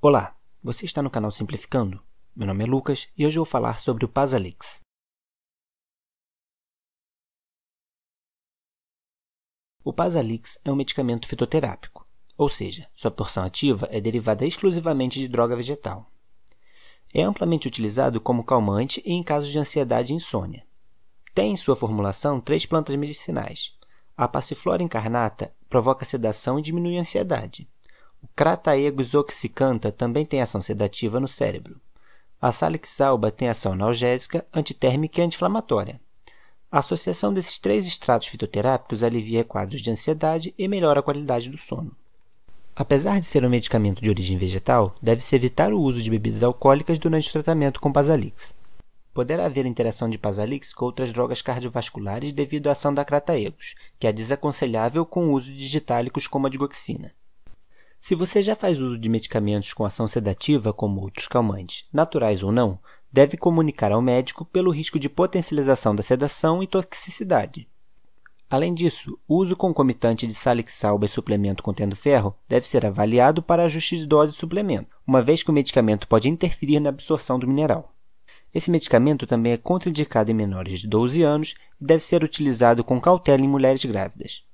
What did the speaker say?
Olá, você está no canal Simplificando. Meu nome é Lucas e hoje vou falar sobre o Pasalix. O Pasalix é um medicamento fitoterápico, ou seja, sua porção ativa é derivada exclusivamente de droga vegetal. É amplamente utilizado como calmante e em casos de ansiedade e insônia. Tem em sua formulação três plantas medicinais. A passiflora incarnata provoca sedação e diminui a ansiedade. O crataegus oxicanta também tem ação sedativa no cérebro. A salix alba tem ação analgésica, antitérmica e anti-inflamatória. A associação desses três extratos fitoterápicos alivia quadros de ansiedade e melhora a qualidade do sono. Apesar de ser um medicamento de origem vegetal, deve-se evitar o uso de bebidas alcoólicas durante o tratamento com Pasalix. Poderá haver interação de Pasalix com outras drogas cardiovasculares devido à ação da crataegus, que é desaconselhável com o uso de digitálicos como a digoxina. Se você já faz uso de medicamentos com ação sedativa, como outros calmantes, naturais ou não, deve comunicar ao médico pelo risco de potencialização da sedação e toxicidade. Além disso, o uso concomitante de salixalba e suplemento contendo ferro deve ser avaliado para ajuste de dose e suplemento, uma vez que o medicamento pode interferir na absorção do mineral. Esse medicamento também é contraindicado em menores de 12 anos e deve ser utilizado com cautela em mulheres grávidas.